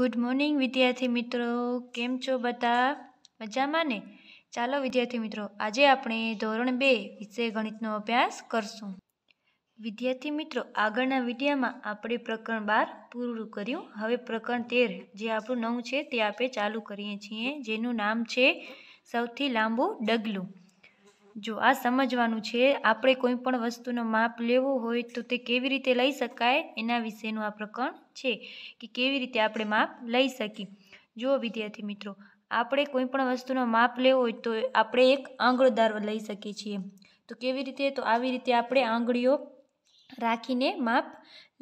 good morning વિદ્યાર્થી મિત્રો કેમ છો બધા મજામાં ને ચાલો વિદ્યાર્થી મિત્રો આજે આપણે ધોરણ બે વિષય ગણિતનો અભ્યાસ કરશું વિદ્યાર્થી મિત્રો આગળના વિડીયામાં આપણે પ્રકરણ બાર પૂરું કર્યું હવે પ્રકરણ તેર જે આપણું નવું છે તે આપણે ચાલુ કરીએ છીએ જેનું નામ છે સૌથી લાંબુ ડગલું જો આ સમજવાનું છે આપણે કોઈ પણ વસ્તુનો માપ લેવો હોય તો તે કેવી રીતે લઈ શકાય એના વિશેનું આ પ્રકરણ છે કે કેવી રીતે આપણે માપ લઈ શકીએ જુઓ વિદ્યાર્થી મિત્રો આપણે કોઈ પણ વસ્તુનો માપ લેવો હોય તો આપણે એક આંગળદાર લઈ શકીએ છીએ તો કેવી રીતે તો આવી રીતે આપણે આંગળીઓ રાખીને માપ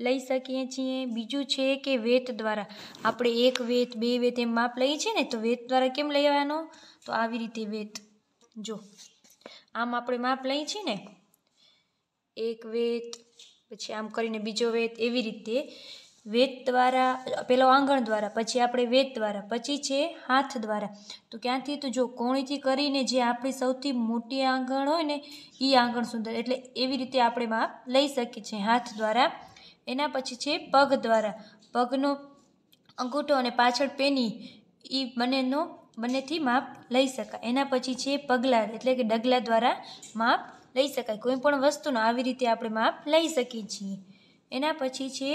લઈ શકીએ છીએ બીજું છે કે વેત દ્વારા આપણે એક વેત બે વેત એમ માપ લઈએ છીએ ને તો વેત દ્વારા કેમ લેવાનો તો આવી રીતે વેત જો આમ આપણે માપ લઈએ છીએ ને એક વેત પછી આમ કરીને બીજો વેત એવી રીતે વેત દ્વારા પેલો આંગણ દ્વારા પછી આપણે વેત દ્વારા પછી છે હાથ દ્વારા તો ક્યાંથી તો જો કોણીથી કરીને જે આપણી સૌથી મોટી આંગણ હોય ને એ આંગણ સુંદર એટલે એવી રીતે આપણે માપ લઈ શકીએ છીએ હાથ દ્વારા એના પછી છે પગ દ્વારા પગનો અંગૂઠો અને પાછળ પેની એ બંનેનો બંનેથી માપ લઈ શકાય એના પછી છે પગલાં એટલે કે ડગલા દ્વારા માપ લઈ શકાય કોઈ પણ વસ્તુનો આવી રીતે આપણે માપ લઈ શકીએ છીએ એના પછી છે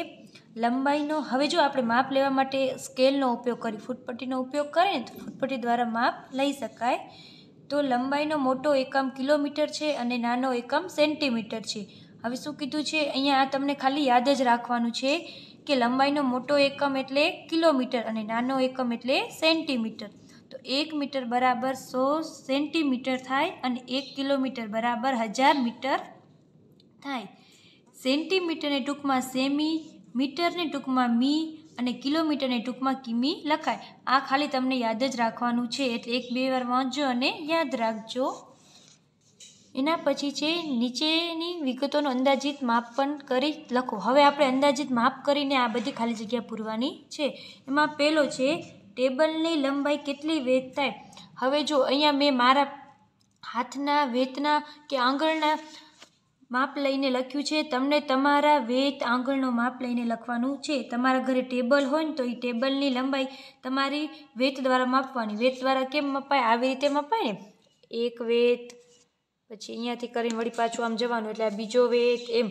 લંબાઈનો હવે જો આપણે માપ લેવા માટે સ્કેલનો ઉપયોગ કરી ફૂટપટ્ટીનો ઉપયોગ કરીએ તો ફૂટપટ્ટી દ્વારા માપ લઈ શકાય તો લંબાઈનો મોટો એકમ કિલોમીટર છે અને નાનો એકમ સેન્ટીમીટર છે હવે શું કીધું છે અહીંયા આ તમને ખાલી યાદ જ રાખવાનું છે કે લંબાઈનો મોટો એકમ એટલે કિલોમીટર અને નાનો એકમ એટલે સેન્ટીમીટર તો એક મીટર બરાબર સો સેન્ટીમીટર થાય અને એક કિલોમીટર બરાબર હજાર મીટર થાય સેન્ટીમીટરને ટૂંકમાં સેમી મીટરને ટૂંકમાં મી અને કિલોમીટરને ટૂંકમાં કિમી લખાય આ ખાલી તમને યાદ જ રાખવાનું છે એટલે એક બે વાર વાંચજો અને યાદ રાખજો એના પછી છે નીચેની વિગતોનો અંદાજિત માપ પણ કરી લખો હવે આપણે અંદાજિત માપ કરીને આ બધી ખાલી જગ્યા પૂરવાની છે એમાં પહેલો છે ટેબલની લંબાઈ કેટલી વેત થાય હવે જો અહીંયા મેં મારા હાથના વેતના કે આંગળના માપ લઈને લખ્યું છે તમને તમારા વેત આંગળનો માપ લઈને લખવાનું છે તમારા ઘરે ટેબલ હોય ને તો એ ટેબલની લંબાઈ તમારી વેત દ્વારા માપવાની વેત દ્વારા કેમ મપાય આવી રીતે મપાય ને એક વેત પછી અહીંયાથી કરીને વળી પાછું આમ જવાનું એટલે આ બીજો વેત એમ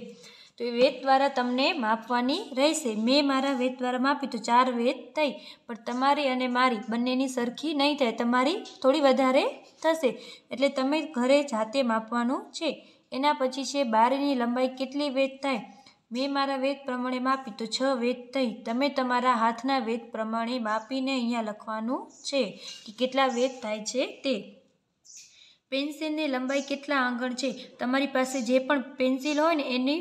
તો એ વેદ દ્વારા તમને માપવાની રહેશે મેં મારા વેદ દ્વારા માપી તો ચાર વેદ થઈ પણ તમારી અને મારી બંનેની સરખી નહીં થાય તમારી થોડી વધારે થશે એટલે તમે ઘરે જાતે માપવાનું છે એના પછી છે બારની લંબાઈ કેટલી વેદ થાય મેં મારા વેદ પ્રમાણે માપી તો છ વેદ થઈ તમે તમારા હાથના વેદ પ્રમાણે માપીને અહીંયા લખવાનું છે કે કેટલા વેદ થાય છે તે પેન્સિલની લંબાઈ કેટલા આંગણ છે તમારી પાસે જે પણ પેન્સિલ હોય ને એની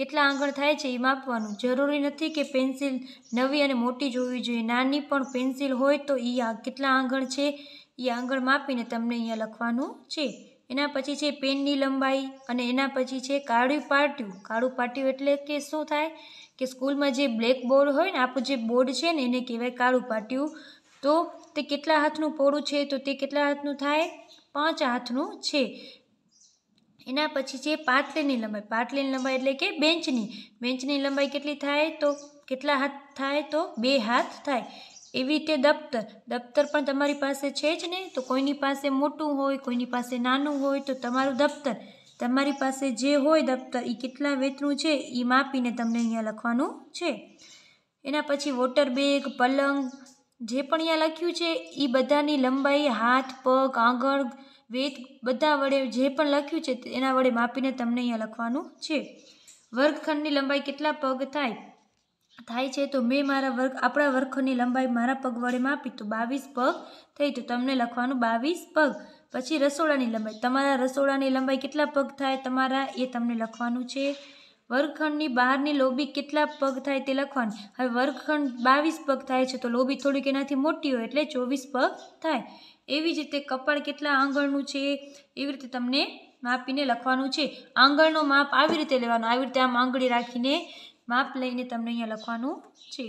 કેટલા આંગણ થાય છે એ માપવાનું જરૂરી નથી કે પેન્સિલ નવી અને મોટી જોવી જોઈએ નાની પણ પેન્સિલ હોય તો એ કેટલા આંગણ છે એ આંગણ માપીને તમને અહીંયા લખવાનું છે એના પછી છે પેનની લંબાઈ અને એના પછી છે કાળું પાટિયું કાળું પાટિયું એટલે કે શું થાય કે સ્કૂલમાં જે બ્લેક બોર્ડ હોય ને આપણું જે બોર્ડ છે ને એને કહેવાય કાળું પાટિયું તો તે કેટલા હાથનું પોળું છે તો તે કેટલા હાથનું થાય પાંચ હાથનું છે એના પછી છે પાટલીની લંબાઈ પાટલીની લંબાઈ એટલે કે બેન્ચની બેન્ચની લંબાઈ કેટલી થાય તો કેટલા હાથ થાય તો બે હાથ થાય એવી રીતે દફતર દફતર પણ તમારી પાસે છે જ ને તો કોઈની પાસે મોટું હોય કોઈની પાસે નાનું હોય તો તમારું દફતર તમારી પાસે જે હોય દફતર એ કેટલા વેતનું છે એ માપીને તમને અહીંયા લખવાનું છે એના પછી વોટર બેગ પલંગ જે પણ અહીંયા લખ્યું છે એ બધાની લંબાઈ હાથ પગ આંગળ વેદ બધા વડે જે પણ લખ્યું છે એના વડે માપીને તમને અહીંયા લખવાનું છે વર્ગખંડની લંબાઈ કેટલા પગ થાય થાય છે તો મેં મારા વર્ગ આપણા વર્ગખંડની લંબાઈ મારા પગ વડે માપી તો બાવીસ પગ થઈ તો તમને લખવાનું બાવીસ પગ પછી રસોડાની લંબાઈ તમારા રસોડાની લંબાઈ કેટલા પગ થાય તમારા એ તમને લખવાનું છે વર્ગખંડની બહારની લોબી કેટલા પગ થાય તે લખવાનું હવે વર્ગખંડ બાવીસ પગ થાય છે તો લોબી થોડીક એનાથી મોટી હોય એટલે ચોવીસ પગ થાય એવી જ રીતે કપાળ કેટલા આંગળનું છે એવી રીતે તમને માપીને લખવાનું છે આંગળનો માપ આવી રીતે લેવાનો આવી રીતે આમ આંગળી રાખીને માપ લઈને તમને અહીંયા લખવાનું છે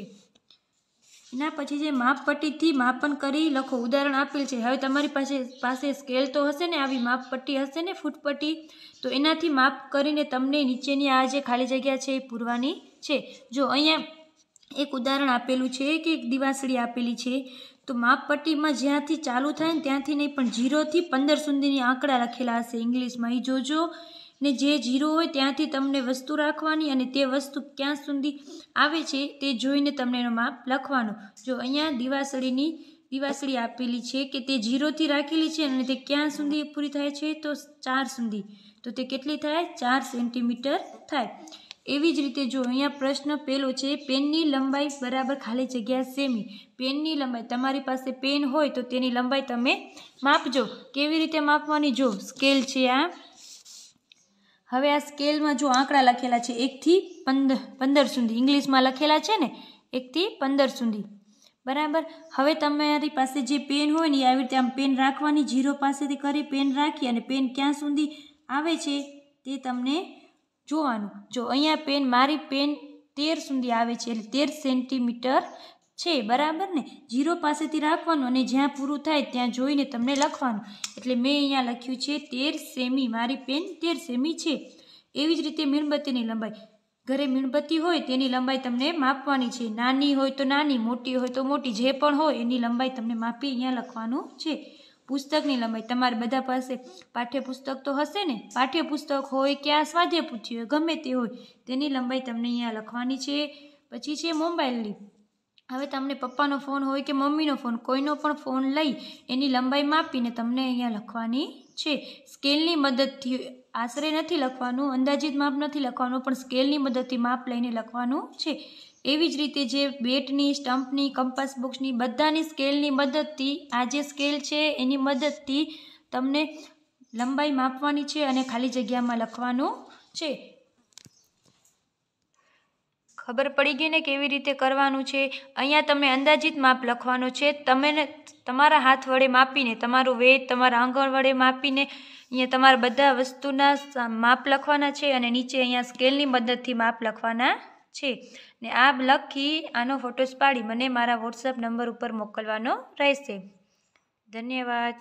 એના પછી જે માપપટ્ટીથી માપન કરી લખો ઉદાહરણ આપેલ છે હવે તમારી પાસે પાસે સ્કેલ તો હશે ને આવી માપપટ્ટી હશે ને ફૂટપટ્ટી તો એનાથી માપ કરીને તમને નીચેની આ જે ખાલી જગ્યા છે એ પૂરવાની છે જો અહીંયા એક ઉદાહરણ આપેલું છે કે એક દિવાસળી આપેલી છે તો માપપટ્ટીમાં જ્યાંથી ચાલુ થાય ને ત્યાંથી નહીં પણ ઝીરોથી પંદર સુધીની આંકડા લખેલા હશે ઇંગ્લિશમાં એ જોજો ને જે જીરો હોય ત્યાંથી તમને વસ્તુ રાખવાની અને તે વસ્તુ ક્યાં સુધી આવે છે તે જોઈને તમને એનો માપ લખવાનો જો અહીંયા દિવાસળીની દિવાસળી આપેલી છે કે તે જીરોથી રાખેલી છે અને તે ક્યાં સુધી પૂરી થાય છે તો ચાર સુધી તો તે કેટલી થાય ચાર સેન્ટીમીટર થાય એવી જ રીતે જો અહીંયા પ્રશ્ન પહેલો છે પેનની લંબાઈ બરાબર ખાલી જગ્યા સેમી પેનની લંબાઈ તમારી પાસે પેન હોય તો તેની લંબાઈ તમે માપજો કેવી રીતે માપવાની જો સ્કેલ છે આ હવે આ સ્કેલમાં જો આંકડા લખેલા છે એકથી પંદર પંદર સુધી ઇંગ્લિશમાં લખેલા છે ને એકથી પંદર સુધી બરાબર હવે તમારી પાસે જે પેન હોય ને આવી રીતે આમ પેન રાખવાની જીરો પાસેથી કરી પેન રાખી અને પેન ક્યાં સુધી આવે છે તે તમને જોવાનું જો અહીંયા પેન મારી પેન તેર સુધી આવે છે એટલે તેર સેન્ટીમીટર છે બરાબર ને જીરો પાસેથી રાખવાનું અને જ્યાં પૂરું થાય ત્યાં જોઈને તમને લખવાનું એટલે મેં અહીંયા લખ્યું છે તેર સેમી મારી પેન તેર સેમી છે એવી જ રીતે મીણબત્તીની લંબાઈ ઘરે મીણબત્તી હોય તેની લંબાઈ તમને માપવાની છે નાની હોય તો નાની મોટી હોય તો મોટી જે પણ હોય એની લંબાઈ તમને માપી અહીંયા લખવાનું છે પુસ્તકની લંબાઈ તમારે બધા પાસે પાઠ્યપુસ્તક તો હશે ને પાઠ્યપુસ્તક હોય કે આ સ્વાધ્યાય પૂછ્યું હોય ગમે તે હોય તેની લંબાઈ તમને અહીંયા લખવાની છે પછી છે મોબાઈલની હવે તમને પપ્પાનો ફોન હોય કે મમ્મીનો ફોન કોઈનો પણ ફોન લઈ એની લંબાઈ માપીને તમને અહીંયા લખવાની છે સ્કેલની મદદથી આશરે નથી લખવાનું અંદાજિત માપ નથી લખવાનું પણ સ્કેલની મદદથી માપ લઈને લખવાનું છે એવી જ રીતે જે બેટની સ્ટમ્પની કંપાસ બુક્સની બધાની સ્કેલની મદદથી આ જે સ્કેલ છે એની મદદથી તમને લંબાઈ માપવાની છે અને ખાલી જગ્યામાં લખવાનું છે ખબર પડી ગઈ ને કેવી રીતે કરવાનું છે અહીંયા તમે અંદાજિત માપ લખવાનો છે તમે તમારા હાથ વડે માપીને તમારું વેટ તમારા આંગણ વડે માપીને અહીંયા તમારા બધા વસ્તુના માપ લખવાના છે અને નીચે અહીંયા સ્કેલની મદદથી માપ લખવાના છે ને આ લખી આનો ફોટોસ પાડી મને મારા વોટ્સઅપ નંબર ઉપર મોકલવાનો રહેશે ધન્યવાદ